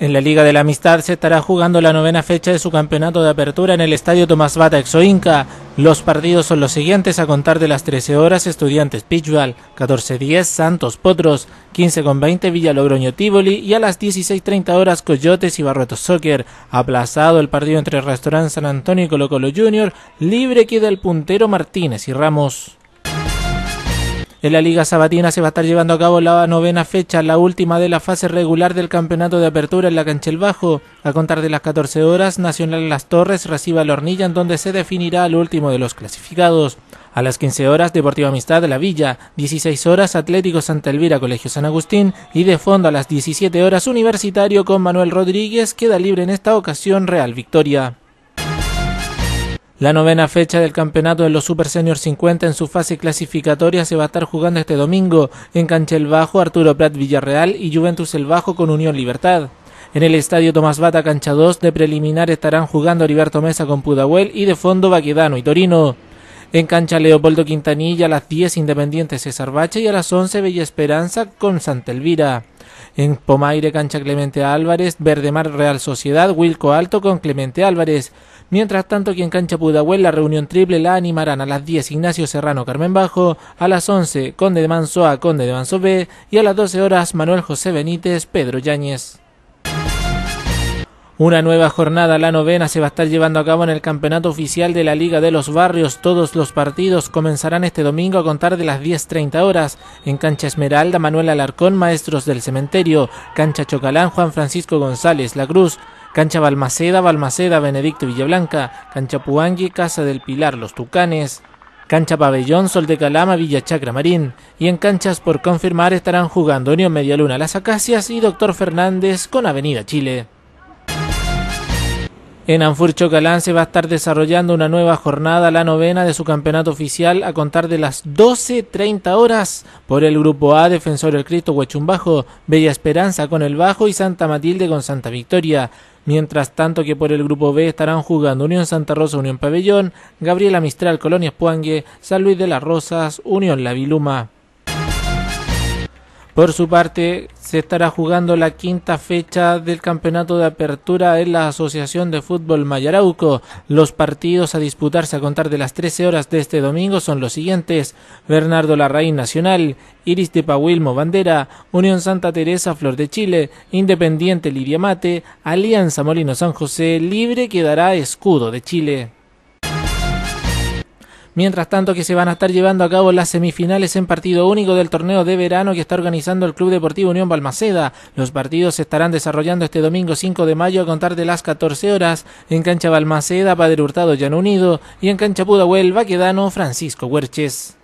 En la Liga de la Amistad se estará jugando la novena fecha de su campeonato de apertura en el Estadio Tomás Bata Exoinca. Los partidos son los siguientes a contar de las 13 horas Estudiantes Pichual, 14-10 Santos Potros, 15-20 logroño Tivoli y a las 16.30 horas Coyotes y Barretos Soccer. Aplazado el partido entre el Restaurante San Antonio y Colo Colo Junior, libre queda el puntero Martínez y Ramos. En la Liga Sabatina se va a estar llevando a cabo la novena fecha, la última de la fase regular del campeonato de apertura en la Canchel Bajo. A contar de las 14 horas, Nacional Las Torres recibe a la Hornilla, en donde se definirá el último de los clasificados. A las 15 horas, Deportivo Amistad La Villa. 16 horas, Atlético Santa Elvira, Colegio San Agustín. Y de fondo a las 17 horas, Universitario con Manuel Rodríguez. Queda libre en esta ocasión Real Victoria. La novena fecha del campeonato de los Super Senior 50 en su fase clasificatoria se va a estar jugando este domingo en Cancha El Bajo, Arturo Prat Villarreal y Juventus El Bajo con Unión Libertad. En el estadio Tomás Bata Cancha 2 de preliminar estarán jugando Heriberto Mesa con Pudahuel y de fondo Baquedano y Torino. En cancha Leopoldo Quintanilla a las 10 Independiente César Bache y a las 11 Bella Esperanza con Santa Elvira. En Pomaire cancha Clemente Álvarez, Verdemar Real Sociedad, Wilco Alto con Clemente Álvarez. Mientras tanto, que en cancha Pudahuel la reunión triple la animarán a las 10 Ignacio Serrano Carmen Bajo, a las 11 Conde de Manso Conde de Manso B y a las 12 horas Manuel José Benítez, Pedro Yáñez. Una nueva jornada, la novena, se va a estar llevando a cabo en el Campeonato Oficial de la Liga de los Barrios. Todos los partidos comenzarán este domingo a contar de las 10.30 horas. En Cancha Esmeralda, Manuel Alarcón, Maestros del Cementerio. Cancha Chocalán, Juan Francisco González, La Cruz. Cancha Balmaceda, Balmaceda, Benedicto Villablanca. Cancha Puangui, Casa del Pilar, Los Tucanes. Cancha Pabellón, Sol de Calama, Villa Chacra Marín. Y en canchas por confirmar estarán jugando Unión Medialuna, Las Acacias y Doctor Fernández con Avenida Chile. En Anfur Chocalán se va a estar desarrollando una nueva jornada, la novena de su campeonato oficial, a contar de las 12.30 horas por el Grupo A, Defensor El Cristo Huachumbajo, Bella Esperanza con el Bajo y Santa Matilde con Santa Victoria. Mientras tanto que por el Grupo B estarán jugando Unión Santa Rosa, Unión Pabellón, Gabriela Mistral, Colonia Espuangue, San Luis de las Rosas, Unión La Viluma. Por su parte, se estará jugando la quinta fecha del campeonato de apertura en la Asociación de Fútbol Mayarauco. Los partidos a disputarse a contar de las 13 horas de este domingo son los siguientes. Bernardo Larraín Nacional, Iris de Pahuilmo Bandera, Unión Santa Teresa Flor de Chile, Independiente Liria Mate, Alianza Molino San José, Libre quedará Escudo de Chile. Mientras tanto que se van a estar llevando a cabo las semifinales en partido único del torneo de verano que está organizando el Club Deportivo Unión Balmaceda. Los partidos se estarán desarrollando este domingo 5 de mayo a contar de las 14 horas en Cancha Balmaceda, Padre Hurtado, Llano Unido y en Cancha Pudahuel, Baquedano, Francisco Huerches.